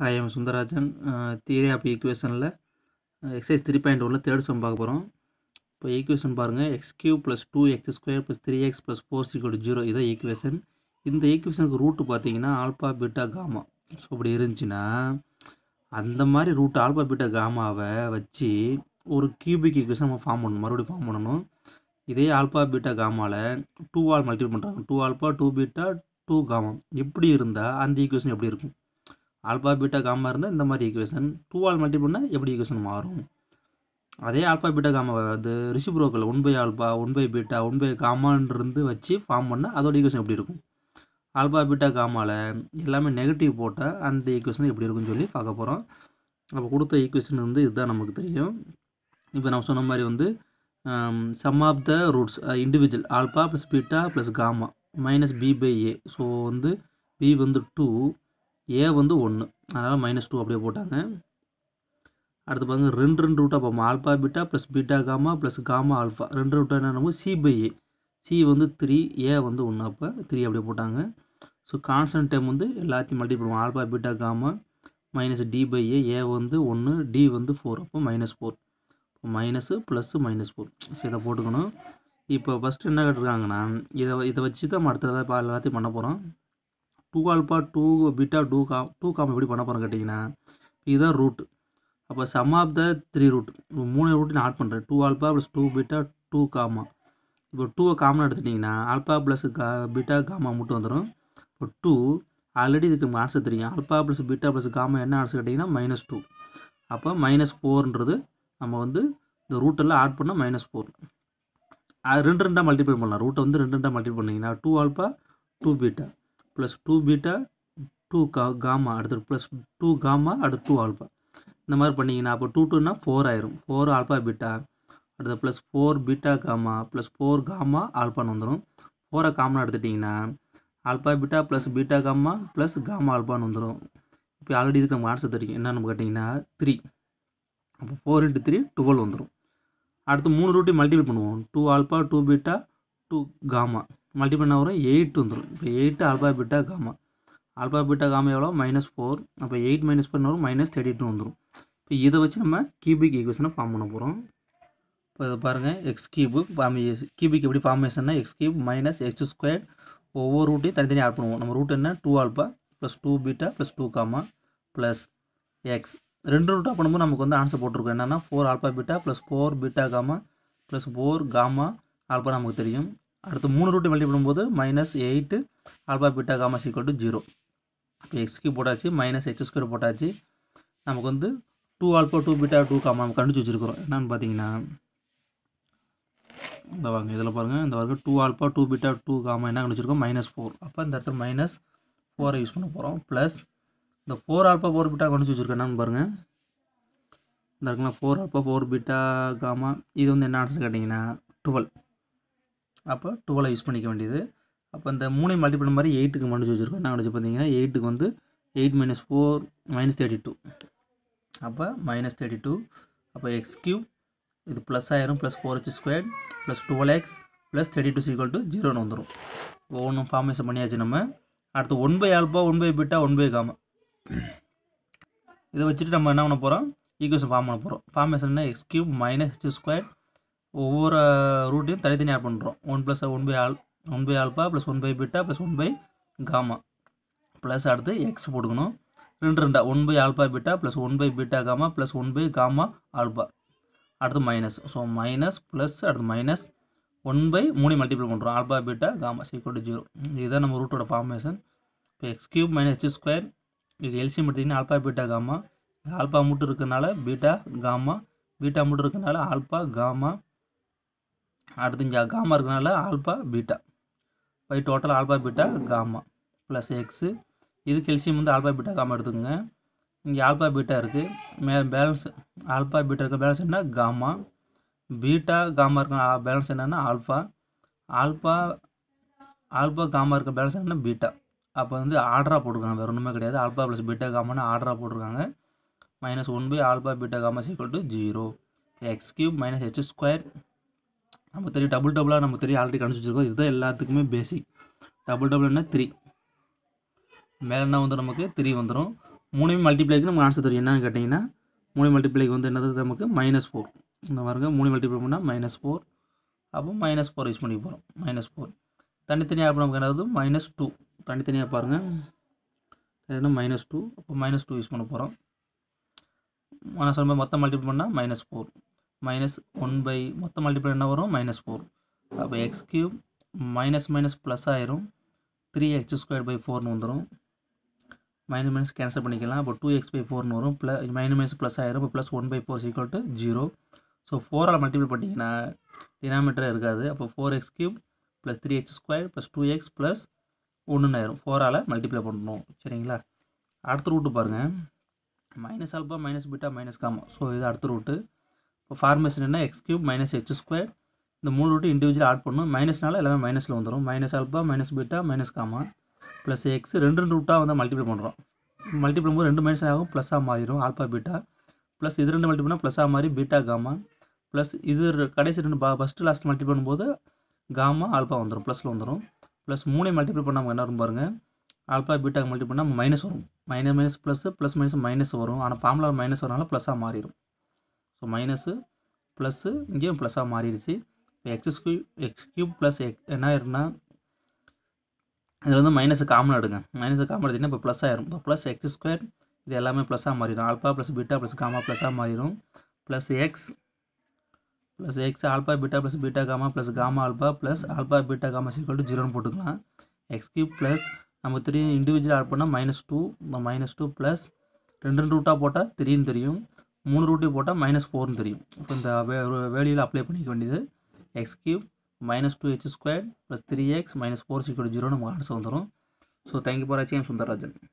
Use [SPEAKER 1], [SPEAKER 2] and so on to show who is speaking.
[SPEAKER 1] hi M Sundarajan theory of ஈக்குவேஷனில் exercise three point ஒன்றில் third sum பார்க்க போகிறோம் இப்போ ஈக்குவேஷன் பாருங்கள் x cube plus two x square plus three x plus four சீக்கிரம் ஜீரோ இதான் ஈக்குவேஷன் இந்த ஈக்குவேஷனுக்கு ரூட்டு பார்த்தீங்கன்னா ஆல்பா பீட்டா காமா ஸோ அப்படி இருந்துச்சுன்னா அந்த மாதிரி ரூட் ஆல்பா பீட்டா காமாவை வச்சு ஒரு கியூபிக் ஈக்குவேஷன் நம்ம ஃபார்ம் பண்ணணும் மறுபடியும் ஃபார்ம் பண்ணணும் இதே ஆல்பா பீட்டா காமாவில் டூ ஆல் மல்டிபிள் பண்ணுறாங்க two alpha two beta two gamma எப்படி இருந்தால் அந்த ஈக்குவேஷன் எப்படி இருக்கும் ஆல்பா பீட்டா காமா இருந்தால் இந்த மாதிரி ஈக்குவேஷன் ஆல் மல்டிபிள் பண்ணால் எப்படி ஈக்குவேஷன் மாறும் அதே ஆல்பா பீட்டா காமா அது ரிசிப்ரோக்கில் one by alpha one by beta one by காமான்றிருந்து வச்சு ஃபார்ம் பண்ணால் அதோட ஈக்குவேஷன் எப்படி இருக்கும் ஆல்பா பீட்டா காமாவில் எல்லாமே நெகட்டிவ் போட்டால் அந்த ஈக்குவேஷன் எப்படி இருக்குன்னு சொல்லி பார்க்க போகிறோம் அப்போ கொடுத்த ஈக்குவேஷன் வந்து இதுதான் நமக்கு தெரியும் இப்போ நம்ம சொன்ன மாதிரி வந்து sum of the roots individual alpha plus beta plus gamma minus b by a so வந்து பி வந்து டூ ஏ வந்து ஒன்று அதனால் மைனஸ் டூ அப்படியே போட்டாங்க அடுத்து பாருங்க ரெண்டு ரெண்டு ரூட்டாக பார்ப்போம் alpha beta plus beta gamma plus gamma alpha ரெண்டு ரூட்டாக என்னென்னமோ சி பை ஏ சி வந்து த்ரீ ஏ வந்து ஒன்று அப்போ த்ரீ அப்படியே போட்டாங்க ஸோ கான்ஸ்டன்ட் டைம் வந்து எல்லாத்தையும் மல்டி பண்ணுவோம் alpha beta gamma minus d by a a வந்து ஒன்று டி வந்து ஃபோர் அப்போ minus four minus plus minus four so இதை போட்டுக்கணும் இப்போ ஃபஸ்ட்டு என்ன கேட்டிருக்காங்கன்னா இதை இதை வச்சு தான் அடுத்ததாக அடுத்த எல்லாத்தையும் பண்ண போகிறோம் two alpha two beta two காம் டூ காம் எப்படி பண்ண போகிறோம் கேட்டிங்கன்னா இதுதான் ரூட் அப்போ sum of the three root மூணு ரூட் நான் ஆட் பண்ணுறேன் two alpha plus two beta two gamma இப்போ டூவை காமனாக எடுத்துட்டிங்கன்னா ஆல்பா ப்ளஸ் கா பீட்டா காமா மட்டும் வந்துடும் இப்போ டூ ஆல்ரெடி இதுக்கு ஆன்சர் தெரியும் alpha plus beta plus gamma என்ன ஆன்சர் கேட்டிங்கன்னா மைனஸ் டூ அப்போ மைனஸ் ஃபோர்ன்றது நம்ம வந்து இந்த ரூட்டெல்லாம் ஆட் பண்ணால் மைனஸ் ஃபோர் அது ரெண்டு ரெண்டாக மல்டிப்ளை பண்ணலாம் ரூட்டை வந்து ரெண்டு ரெண்டாக மல்டிபிள் பண்ணிங்கன்னா two alpha two beta plus two beta two கா காமா அடுத்தது ப்ளஸ் டூ காமா அடுத்து டூ ஆல்பா இந்த மாதிரி பண்ணிங்கன்னா அப்போ டூ டூனா ஃபோர் ஆயிரும் ஃபோர் ஆல்பா பீட்டா அடுத்து plus four beta gamma plus four gamma ஆல்பான்னு வந்துடும் ஃபோரை காமனாக எடுத்துட்டிங்கன்னா alpha beta plus beta gamma plus gamma ஆல்பான்னு வந்துடும் இப்போ ஆல்ரெடி இதுக்கு நமக்கு ஆன்சர் தெரியும் என்னென்னு கேட்டிங்கன்னா த்ரீ அப்போ ஃபோர் இன்ட்டு த்ரீ டுவெல் வந்துடும் அடுத்து மூணு ரூட்டி மல்டிபிள் பண்ணுவோம் two alpha two beta two gamma multiple என்ன வரும் எயிட் வந்துடும் இப்போ eight alpha beta gamma alpha beta gamma எவ்வளோ மைனஸ் ஃபோர் அப்போ எயிட் மைனஸ் ஃபோர் வரும் மைனஸ் தேர்ட்டி டூ வந்துடும் இப்போ இதை வச்சு நம்ம கியூபிக் ஈக்குவேஷனை ஃபார்ம் பண்ண போகிறோம் இப்போ இதை பாருங்கள் எக்ஸ் கியூபு ஃபார்மே கியூபிக் எப்படி ஃபார்மேஷன்னா x cube minus x square ஒவ்வொரு ரூட்டையும் தனித்தனியாக ஆட் பண்ணுவோம் நம்ம ரூட் என்ன two alpha plus two beta plus two gamma plus x ரெண்டு ரூட்டாக பண்ணும்போது நமக்கு வந்து ஆன்சர் போட்டிருக்கோம் என்னென்னா four alpha beta plus four beta gamma plus four gamma alpha நமக்கு தெரியும் அடுத்து மூணு ரூட்டை மல்டி பண்ணும்போது minus eight alpha beta gammas equal to zero இப்போ எக்ஸ்க்கு போட்டாச்சு மைனஸ் எக்ஸ் ஸ்கொயர் போட்டாச்சு நமக்கு வந்து two alpha two beta two gamma நம்ம கண்டுச்சு வச்சுருக்கிறோம் என்னென்னு பார்த்தீங்கன்னா இந்த வாங்க இதில் பாருங்கள் இந்த வரைக்கும் two alpha two beta two gamma என்ன கண்டுச்சிருக்கோம் மைனஸ் ஃபோர் அப்போ இந்த இடத்துல மைனஸ் ஃபோரை யூஸ் பண்ண போகிறோம் ப்ளஸ் இந்த ஃபோர் ஆல்பா ஃபோர் பீட்டா கண்டுச்சு வச்சுருக்கோம் என்னன்னு பாருங்கள் இந்த இருக்குங்களா four alpha four beta gamma இது வந்து என்ன ஆன்சர் கேட்டிங்கன்னா டுவெல் அப்போ டுவெலை யூஸ் பண்ணிக்க வேண்டியது அப்போ இந்த மூணை மல்டிபிள் மாதிரி எயிட்டுக்கு மடிச்சு வச்சுருக்கோம் என்ன வச்சு பார்த்தீங்கன்னா எயிட்டுக்கு வந்து eight minus four minus thirty two அப்போ மைனஸ் தேர்ட்டி டூ அப்போ எக்ஸ் கியூப் இது ப்ளஸ் ஆயிரும் plus four H square plus twelve x plus thirty two equal to ஜீரோன்னு வந்துடும் ஒவ்வொன்றும் ஃபார்மேஷன் பண்ணியாச்சு நம்ம அடுத்து one by alpha one by beta one by gamma இதை வச்சுட்டு நம்ம என்ன பண்ண போகிறோம் ஈக்குவேஷன் ஃபார்ம் பண்ண போகிறோம் ஃபார்மேஷன்னா x cube minus H square ஒவ்வொரு ரூட்டையும் தனித்தனி ஆட் பண்ணுறோம் one plus one by all one by alpha plus one by beta plus one by gamma plus அடுத்து எக்ஸ் போட்டுக்கணும் ரெண்டு ரெண்டா one by alpha beta plus one by beta gamma plus one by gamma alpha அடுத்து minus so minus plus அடுத்து minus one by மூணு multiple பண்ணுறோம் alpha beta gamma equal to zero இதுதான் நம்ம ரூட்டோட ஃபார்மேஷன் இப்போ x cube minus H square இது எல்சியம் எடுத்திங்கன்னா ஆல்பா பீட்டா காமா ஆல்பா மூட்டு இருக்கிறனால பீட்டா காமா பீட்டா மூட்டு இருக்கிறனால ஆல்பா காமா அடுத்து இங்கே காமா இருக்கிறனால alpha beta by total alpha beta gamma plus x இது கெல்சியம் வந்து ஆல்பா பீட்டா காமா எடுத்துக்கோங்க இங்கே ஆல்பா பீட்டா இருக்குது மே பேலன்ஸ் ஆல்பா பீட்டா இருக்க பேலன்ஸ் என்ன காமா பீட்டா காமா இருக்க பேலன்ஸ் என்னென்னா ஆல்ஃபா ஆல்பா ஆல்பா காமா இருக்க பேலன்ஸ் என்னென்னா பீட்டா அப்போ வந்து ஆர்டராக போட்டிருக்காங்க வேறு ஒன்றுமே கிடையாது ஆல்பா ப்ளஸ் பீட்டா காமானு ஆர்டராக போட்டிருக்காங்க minus one by alpha beta gamma equal to zero x cube minus H square நம்ம தெரியும் டபுள் டபுளாக நம்ம தெரியும் ஆல்ரெடி வச்சுருக்கோம் இதுதான் எல்லாத்துக்குமே பேசிக் டபுள் டபுள்னா த்ரீ மேலே என்ன நமக்கு த்ரீ வந்துடும் மூணுமே மல்டிப்ளைக்கு நமக்கு ஆன்சர் தெரியும் என்னென்னு கேட்டிங்கன்னா மூணு மல்டிப்ளைக்கு வந்து என்னது நமக்கு மைனஸ் ஃபோர் இந்த மாதிரி மூணு மல்டிப்ளை பண்ணால் மைனஸ் ஃபோர் அப்போ மைனஸ் ஃபோர் யூஸ் பண்ணி போகிறோம் மைனஸ் ஃபோர் தனித்தனியாக அப்போ நமக்கு என்னது மைனஸ் டூ தனித்தனியாக பாருங்கள் மைனஸ் டூ அப்போ மைனஸ் டூ யூஸ் பண்ண போகிறோம் மொத்தம் மல்டிப்ளை பண்ணால் minus four minus one by மொத்த மல்டிபிள் என்ன வரும் மைனஸ் ஃபோர் அப்போ x cube minus minus plus ஆயிரும் த்ரீ எக்ஸ் ஸ்கொயர் பை ஃபோர்னு வந்துடும் மைனஸ் மைனஸ் கேன்சல் பண்ணிக்கலாம் அப்போ டூ எக்ஸ் பை ஃபோர்னு வரும் ப்ளஸ் மைனஸ் மைனஸ் ப்ளஸ் ஆயிரும் இப்போ plus one by four equal to zero so ஃபோரால் மல்டிபிள் பண்ணிங்கன்னா டினாமீட்டர் இருக்காது அப்போ four x cube plus three x square plus two x plus ஒன்றுன்னு ஆயிரும் ஃபோரால் மல்டிப்ளை பண்ணணும் சரிங்களா அடுத்த ரூட்டு பாருங்கள் minus alpha minus beta minus gamma so இது அடுத்த ரூட்டு இப்போ formation x cube minus H square இந்த மூணு ரூட்டு இண்டிவிஜுவல் ஆட் பண்ணணும் மைனஸ்னால எல்லாமே மைனஸில் வந்துடும் minus alpha minus beta minus gamma plus x ரெண்டு ரெண்டு ரூட்டாக வந்து மல்டிப்ளை பண்ணுறோம் மல்டிப்ளை பண்ணும்போது ரெண்டு மைனஸ் ஆகும் ப்ளஸ்ஸாக மாறிடும் ஆல்பா பீட்டா ப்ளஸ் இது ரெண்டு மல்டிப்ளை பண்ணால் ப்ளஸ்ஸாக மாறி பீட்டா காமா ப்ளஸ் இது கடைசி ரெண்டு பா ஃபஸ்ட்டு லாஸ்ட் மல்டிப்ளை பண்ணும்போது காமா ஆல்பா வந்துடும் ப்ளஸில் வந்துடும் ப்ளஸ் மூணே மல்டிப்ளை பண்ணாமல் என்ன வரும் பாருங்கள் ஆல்பா பீட்டா மல்டிப்ளை பண்ணால் மைனஸ் வரும் minus minus plus plus minus minus வரும் ஆனால் பாம்புலர் மைனஸ் வரனால ப்ளஸ்ஸாக மாறிடும் ஸோ மைனஸு ப்ளஸ்ஸு இங்கேயும் ப்ளஸ்ஸாக மாறிடுச்சு இப்போ எக்ஸ் ஸ்கியூ எக்ஸ் க்யூப் ப்ளஸ் எக் என்ன ஆயிரும்னா இதில் வந்து மைனஸு காமன் எடுங்க மைனஸு காமன் எடுத்திங்கன்னா இப்போ ப்ளஸ் ஆயிரும் இப்போ ப்ளஸ் எக்ஸ் ஸ்கொயர் இது எல்லாமே ப்ளஸ்ஸாக மாறிடும் alpha plus beta plus gamma ப்ளஸ்ஸாக மாறிடும் plus x plus x alpha beta plus beta gamma plus gamma alpha plus alpha beta gamma equal to ஜீரோன்னு போட்டுக்கலாம் எக்ஸ் க்யூப் ப்ளஸ் நம்ம த்ரீ இண்டிவிஜுவல் ஆட் பண்ணால் minus two minus two plus ரெண்டு ரெண்டு ரூட்டாக போட்டால் த்ரீன்னு தெரியும் மூணு ரூட்டு போட்டால் மைனஸ் ஃபோர்னு தெரியும் இப்போ இந்த வே வேலையில் அப்ளை பண்ணிக்க வேண்டியது x cube minus two H square plus three x minus four equal zero நமக்கு ஆன்சர் வந்துடும் ஸோ தேங்க்யூ ஃபார் வாட்சிங் சுந்தரராஜன்